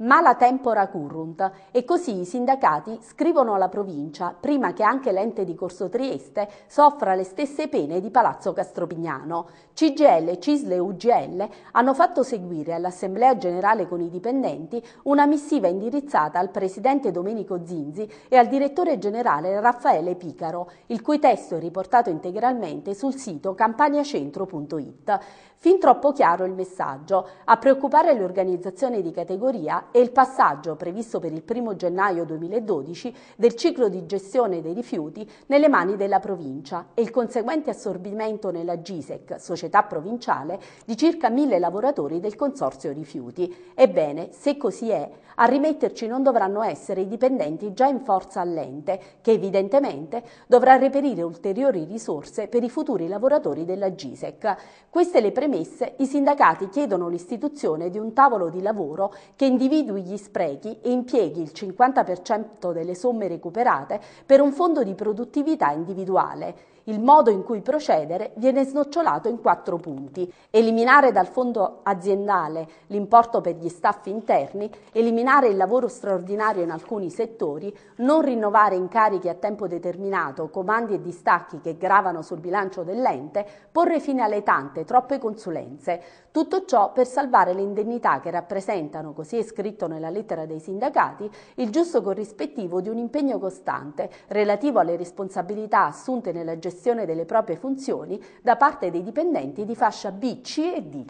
mala tempora currunt e così i sindacati scrivono alla provincia prima che anche l'ente di Corso Trieste soffra le stesse pene di Palazzo Castropignano. CGL, CISL e UGL hanno fatto seguire all'Assemblea Generale con i dipendenti una missiva indirizzata al presidente Domenico Zinzi e al direttore generale Raffaele Picaro, il cui testo è riportato integralmente sul sito campaniacentro.it. Fin troppo chiaro il messaggio. A preoccupare le organizzazioni di categoria e il passaggio previsto per il 1 gennaio 2012 del ciclo di gestione dei rifiuti nelle mani della provincia e il conseguente assorbimento nella GISEC, società provinciale, di circa mille lavoratori del Consorzio Rifiuti. Ebbene, se così è, a rimetterci non dovranno essere i dipendenti già in forza all'ente, che evidentemente dovrà reperire ulteriori risorse per i futuri lavoratori della GISEC. Queste le premesse, i sindacati chiedono l'istituzione di un tavolo di lavoro che individui individui gli sprechi e impieghi il 50% delle somme recuperate per un fondo di produttività individuale. Il modo in cui procedere viene snocciolato in quattro punti. Eliminare dal fondo aziendale l'importo per gli staff interni, eliminare il lavoro straordinario in alcuni settori, non rinnovare incarichi a tempo determinato, comandi e distacchi che gravano sul bilancio dell'ente, porre fine alle tante, troppe consulenze. Tutto ciò per salvare le indennità che rappresentano, così è scritto scritto nella lettera dei sindacati, il giusto corrispettivo di un impegno costante relativo alle responsabilità assunte nella gestione delle proprie funzioni da parte dei dipendenti di fascia B, C e D.